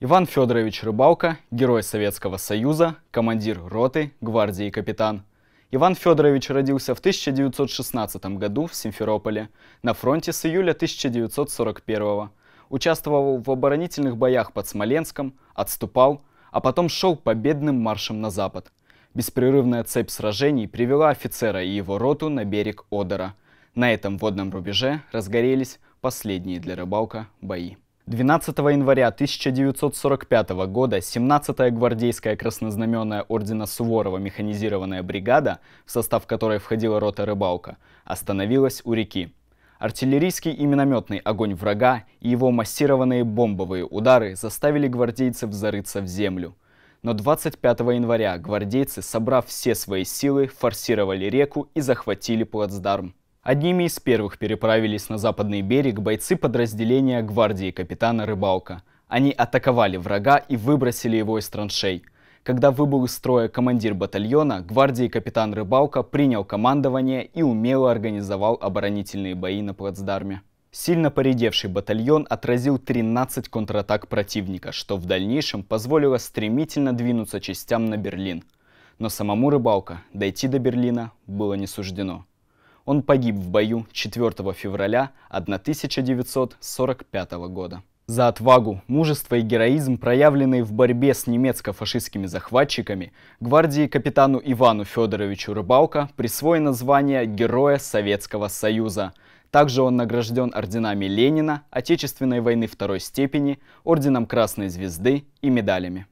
Иван Федорович Рыбалка, герой Советского Союза, командир роты, гвардии капитан. Иван Федорович родился в 1916 году в Симферополе на фронте с июля 1941 участвовал в оборонительных боях под Смоленском, отступал, а потом шел победным маршем на запад. Беспрерывная цепь сражений привела офицера и его роту на берег Одера. На этом водном рубеже разгорелись последние для рыбалка бои. 12 января 1945 года 17-я гвардейская краснознаменная ордена Суворова механизированная бригада, в состав которой входила рота «Рыбалка», остановилась у реки. Артиллерийский и минометный огонь врага и его массированные бомбовые удары заставили гвардейцев зарыться в землю. Но 25 января гвардейцы, собрав все свои силы, форсировали реку и захватили плацдарм. Одними из первых переправились на западный берег бойцы подразделения гвардии капитана Рыбалка. Они атаковали врага и выбросили его из траншей. Когда выбыл из строя командир батальона, гвардии капитан Рыбалка принял командование и умело организовал оборонительные бои на плацдарме. Сильно поредевший батальон отразил 13 контратак противника, что в дальнейшем позволило стремительно двинуться частям на Берлин. Но самому Рыбалка дойти до Берлина было не суждено. Он погиб в бою 4 февраля 1945 года. За отвагу, мужество и героизм, проявленные в борьбе с немецко-фашистскими захватчиками, гвардии капитану Ивану Федоровичу Рыбалко присвоено звание Героя Советского Союза. Также он награжден орденами Ленина, Отечественной войны второй степени, орденом Красной Звезды и медалями.